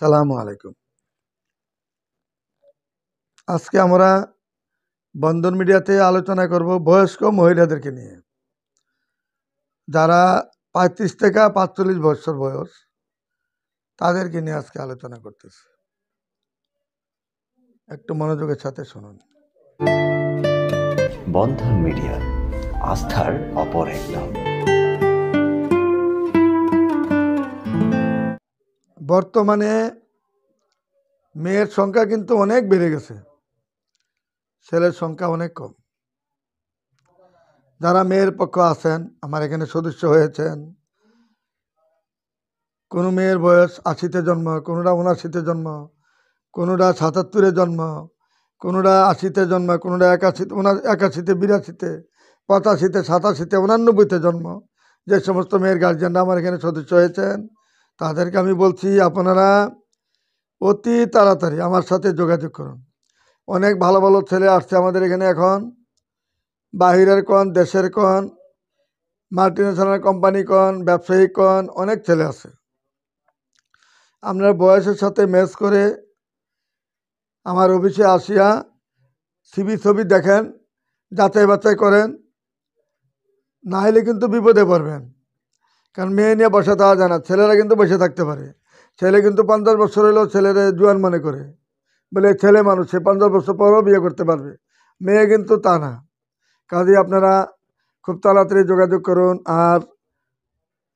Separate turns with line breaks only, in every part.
সালামু আলাইকুম আজকে আমরা বন্ধন মিডিয়াতে আলোচনা করব বয়স্ক মহিলাদেরকে নিয়ে যারা পঁয়ত্রিশ থেকে পাঁচচল্লিশ বছর বয়স তাদেরকে নিয়ে আজকে আলোচনা করতেছে একটু মনোযোগের সাথে শুনুন বন্ধন মিডিয়া আস্থার অপর একদম বর্তমানে মেয়ের সংখ্যা কিন্তু অনেক বেড়ে গেছে ছেলের সংখ্যা অনেক কম যারা মেয়ের পক্ষ আছেন আমার এখানে সদস্য হয়েছেন কোনো মেয়ের বয়স আশিতে জন্ম কোনোটা উনআশিতে জন্ম কোনোটা সাতাত্তরে জন্ম কোনোটা আশিতে জন্ম কোনোটা একাশিতে উনা একাশিতে বিরাশিতে পঁচাশিতে সাতাশিতে উনানব্বইতে জন্ম যে সমস্ত মেয়ের গার্জেনরা আমার এখানে সদস্য হয়েছেন তাদেরকে আমি বলছি আপনারা অতি তাড়াতাড়ি আমার সাথে যোগাযোগ করুন অনেক ভালো ভালো ছেলে আসছে আমাদের এখানে এখন বাহিরের কন দেশের কন মাল্টিনেশনাল কোম্পানি কন ব্যবসায়ী কন অনেক ছেলে আছে আপনার বয়সের সাথে ম্যাচ করে আমার অফিসে আসিয়া সিবি ছবি দেখেন যাচাই বাছাই করেন না হলে কিন্তু বিপদে পড়বেন কারণ মেয়ে নিয়ে বসে থাকা যায় না ছেলেরা কিন্তু বসে থাকতে পারে ছেলে কিন্তু পঞ্চাশ বছর হলেও ছেলেরা জুয়ান মনে করে বলে ছেলে মানুষ সে পঞ্চাশ বছর পরেও বিয়ে করতে পারবে মেয়ে কিন্তু তা না কাজে আপনারা খুব তাড়াতাড়ি যোগাযোগ করুন আর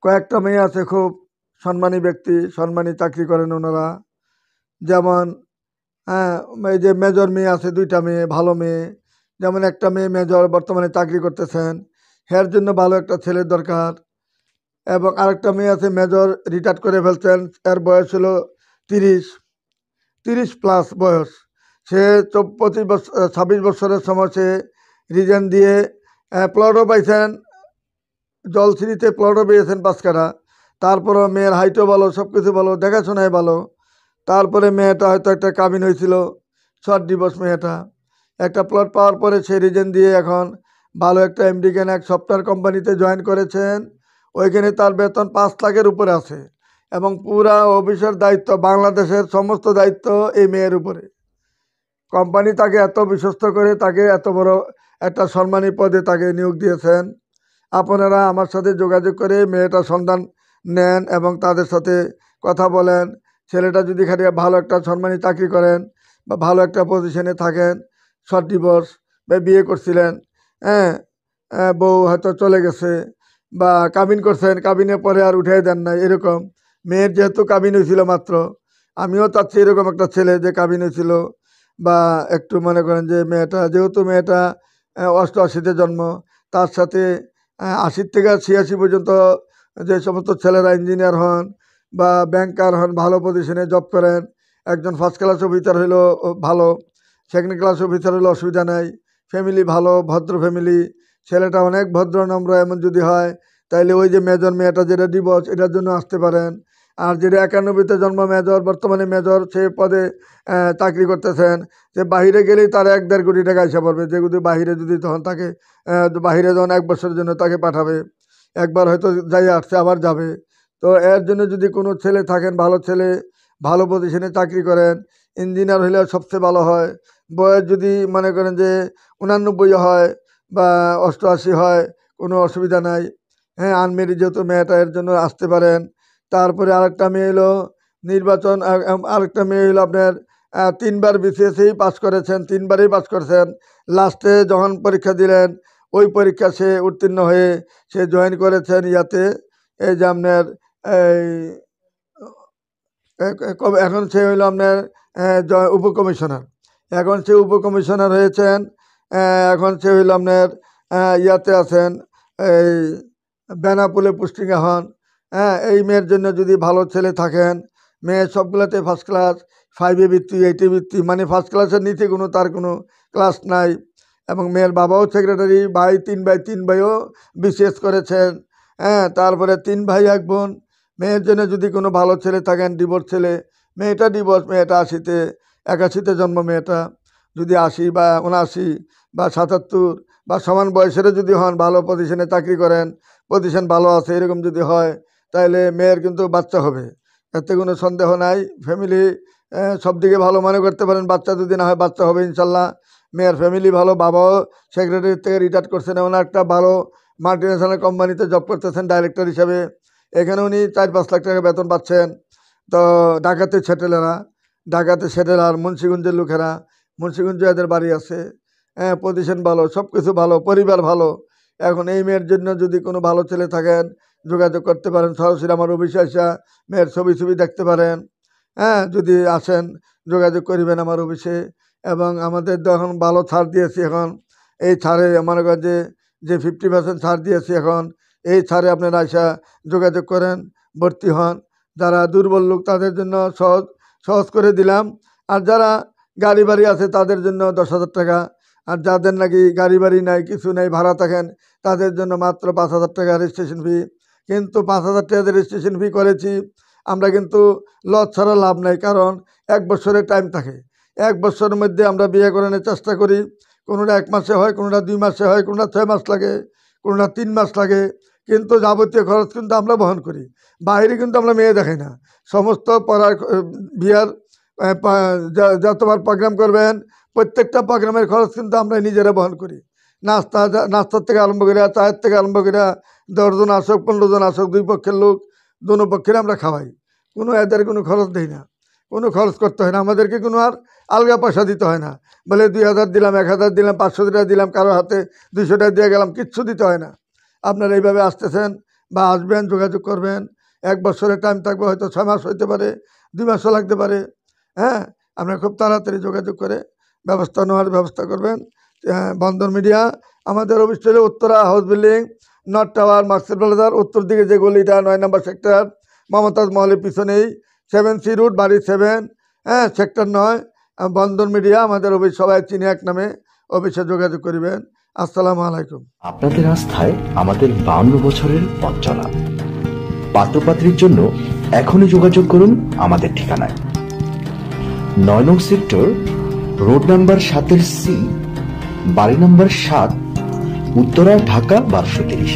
কয়েকটা মেয়ে আছে খুব সম্মানী ব্যক্তি সম্মানী চাকরি করেন ওনারা যেমন হ্যাঁ এই যে মেজর মেয়ে আছে দুইটা মেয়ে ভালো মেয়ে যেমন একটা মেয়ে মেজর বর্তমানে চাকরি করতেছেন হের জন্য ভালো একটা ছেলের দরকার এবং আরেকটা মেয়ে আছে মেজর রিটায়ার করে ফেলছেন এর বয়স হলো তিরিশ তিরিশ প্লাস বয়স সে পঁচিশ বছর ছাব্বিশ বছরের সময় সে রিজেন দিয়ে প্লটও পাইছেন জলশ্রীতে প্লটও পেয়েছেন পাঁচকাটা তারপরে মেয়ের হাইটও ভালো সব কিছু ভালো দেখাশোনায় ভালো তারপরে মেয়েটা হয়তো একটা কাবিন হয়েছিল শর্ট ডিভোর্স মেয়েটা একটা প্লট পাওয়ার পরে সে রিজেন দিয়ে এখন ভালো একটা এমডিকেন এক সফটওয়্যার কোম্পানিতে জয়েন করেছেন ওইখানে তার বেতন পাঁচ লাখের উপরে আছে এবং পুরা অফিসের দায়িত্ব বাংলাদেশের সমস্ত দায়িত্ব এই মেয়ের উপরে কোম্পানি তাকে এত বিশ্বস্ত করে তাকে এত বড় একটা সম্মানী পদে তাকে নিয়োগ দিয়েছেন আপনারা আমার সাথে যোগাযোগ করে মেয়েটার সন্ধান নেন এবং তাদের সাথে কথা বলেন ছেলেটা যদি খালি ভালো একটা সম্মানী চাকরি করেন বা ভালো একটা পজিশনে থাকেন শর্ট ডিভোর্স বা বিয়ে করছিলেন হ্যাঁ বউ হয়তো চলে গেছে বা কাবিন করছেন কাবিনের পরে আর উঠে দেন না এরকম মেয়ের যেহেতু কাবিন হয়েছিল মাত্র আমিও চাচ্ছি এরকম একটা ছেলে যে কাবিন হয়েছিল বা একটু মনে করেন যে মেয়েটা যেহেতু মেয়েটা অষ্টআশিতে জন্ম তার সাথে আশির থেকে ছিয়াশি পর্যন্ত যে সমস্ত ছেলেরা ইঞ্জিনিয়ার হন বা ব্যাংকার হন ভালো পজিশনে জব করেন একজন ফার্স্ট ক্লাস অফিসার হইলো ভালো সেকেন্ড ক্লাস অফিসার হইলো অসুবিধা নাই ফ্যামিলি ভালো ভদ্র ফ্যামিলি ছেলেটা অনেক ভদ্র নম্র এমন যদি হয় তাইলে ওই যে মেজর মেয়েটা যেটা ডিভোর্স এটার জন্য আসতে পারেন আর যেটা একানব্বইতে জন্ম মেজর বর্তমানে মেজর সে পদে চাকরি করতেছেন যে বাহিরে গেলেই তার এক দেড় কোটি টাকা এসে পড়বে যে যদি বাহিরে যদি তখন তাকে বাহিরে যখন এক বছরের জন্য তাকে পাঠাবে একবার হয়তো যাই আসছে আবার যাবে তো এর জন্য যদি কোনো ছেলে থাকেন ভালো ছেলে ভালো পজিশনে চাকরি করেন ইঞ্জিনিয়ার হলে সবচেয়ে ভালো হয় বয়স যদি মনে করেন যে উনানব্বই হয় বা অষ্টআশি হয় কোনো অসুবিধা নাই হ্যাঁ আনমেরি যেহেতু মেয়েটা এর জন্য আসতে পারেন তারপরে আরেকটা মেয়ে এলো নির্বাচন আরেকটা মেয়ে হলো আপনার তিনবার বিসিএসেই e পাস করেছেন তিনবারই পাস করেছেন লাস্টে যখন পরীক্ষা দিলেন ওই পরীক্ষা সে উত্তীর্ণ হয়ে সে জয়েন করেছেন ইয়াতে এই যে আপনার এই এখন সে হইল আপনার উপকমিশনার এখন সে উপকমিশনার হয়েছেন এখন সে হইল আপনার ইয়াতে আছেন এই বেনাপুলে পুষ্টিকে হন হ্যাঁ এই মেয়ের জন্য যদি ভালো ছেলে থাকেন মেয়ে সবগুলোতে ফার্স্ট ক্লাস ফাইভে বৃত্তি এইটে বৃত্তি মানে ফার্স্ট ক্লাসের নিচে কোনো তার কোনো ক্লাস নাই এবং মেয়ের বাবাও সেক্রেটারি ভাই তিন ভাই তিন ভাইও বিশেষ করেছেন হ্যাঁ তারপরে তিন ভাই এক বোন মেয়ের জন্য যদি কোনো ভালো ছেলে থাকেন ডিভোর্স ছেলে মেয়েটা ডিভোর্স মেয়েটা আশিতে একাশিতে জন্ম মেয়েটা যদি আশি বা উনাশি বা সাতাত্তর বা সমান বয়সেরও যদি হন ভালো পজিশনে চাকরি করেন পজিশন ভালো আছে এরকম যদি হয় তাহলে মেয়ের কিন্তু বাচ্চা হবে এতে কোনো সন্দেহ নাই ফ্যামিলি সব দিকে ভালো মনে করতে পারেন বাচ্চা যদি না হয় বাচ্চা হবে ইনশাল্লাহ মেয়ের ফ্যামিলি ভালো বাবাও সেক্রেটারি থেকে রিটায়ার করছেন এমন একটা ভালো মাল্টিনেশনাল কোম্পানিতে জব করতেছেন ডাইরেক্টর হিসাবে এখানে উনি চার পাঁচ লাখ টাকা বেতন পাচ্ছেন তো ডাকাতে ছেটেলেরা ডাকাতে সেটেলার মুন্সিগঞ্জের লোকেরা মুন্সিগঞ্জে এদের বাড়ি আছে হ্যাঁ পজিশন ভালো সব কিছু ভালো পরিবার ভালো এখন এই মেয়ের জন্য যদি কোনো ভালো ছেলে থাকেন যোগাযোগ করতে পারেন সরাসরি আমার অফিসে আসা মেয়ের ছবি ছবি দেখতে পারেন হ্যাঁ যদি আসেন যোগাযোগ করিবেন আমার অফিসে এবং আমাদের তো এখন ভালো ছাড় দিয়েছি এখন এই ছাড়ে আমার কাছে যে ফিফটি পার্সেন্ট ছাড় দিয়েছি এখন এই ছাড়ে আপনারা আসা যোগাযোগ করেন ভর্তি হন যারা দুর্বল লোক তাদের জন্য সহজ সহজ করে দিলাম আর যারা গাড়ি বাড়ি আছে তাদের জন্য দশ হাজার টাকা আর যাদের নাকি গাড়ি বাড়ি নাই কিছু নেই ভাড়া থাকেন তাদের জন্য মাত্র পাঁচ হাজার টাকা রেজিস্ট্রেশন ফি কিন্তু পাঁচ হাজার টাকা রেজিস্ট্রেশন ফি করেছি আমরা কিন্তু লজ ছাড়া লাভ নাই কারণ এক বছরের টাইম থাকে এক বছরের মধ্যে আমরা বিয়ে করানোর চেষ্টা করি কোনোটা এক মাসে হয় কোনোটা দুই মাসে হয় কোনোটা ছয় মাস লাগে কোনোটা তিন মাস লাগে কিন্তু যাবতীয় খরচ কিন্তু আমরা বহন করি বাইরে কিন্তু আমরা মেয়ে দেখাই না সমস্ত পড়ার বিয়ার যতবার প্রোগ্রাম করবেন প্রত্যেকটা প্রোগ্রামের খরচ কিন্তু আমরা নিজেরা বহন করি নাস্তা নাস্তার থেকে আরম্ভ করে চায়ের থেকে আরম্ভ করে দশজন আসক পনেরো জন আসক দুই পক্ষের লোক দুনো পক্ষের আমরা খাওয়াই কোনো এদের কোনো খরচ দেই না কোনো খরচ করতে হয় না আমাদেরকে কোনো আর আলগা পয়সা দিতে হয় না বলে দুই হাজার দিলাম এক হাজার দিলাম পাঁচশো টাকা দিলাম কারো হাতে দুইশো টাকা দিয়ে গেলাম কিচ্ছু দিতে হয় না আপনারা এইভাবে আসতেছেন বা আসবেন যোগাযোগ করবেন এক বছরের টাইম থাকবে হয়তো ছয় মাস হইতে পারে দুই মাসও লাগতে পারে হ্যাঁ আমরা খুব তাড়াতাড়ি যোগাযোগ করে ব্যবস্থা নেওয়ার ব্যবস্থা করবেন হ্যাঁ, বন্ধন মিডিয়া আমাদের অফিস হলে Uttara house building north tower মার্কসেল প্লাজার উত্তর দিকে যে গলিটা নয় নম্বর সেক্টর মমতাজ মহলের পিছনেই সেভেন সি রুট বাড়ি সেভেন হ্যাঁ সেক্টর নয় বন্ধন মিডিয়া আমাদের অফিস সবাই চিনি এক নামে অফিসে যোগাযোগ করিবেন আসসালামু আলাইকুম আপনাদের আস্থায় আমাদের বাউন্ন বছরের পঞ্চনা পাত্রপাত্রীর জন্য এখনই যোগাযোগ করুন আমাদের ঠিকানায় নয় নং সেক্টর রোড নাম্বার সাতের সি বাড়ি নাম্বার সাত উত্তরা ঢাকা বারোশো তিরিশ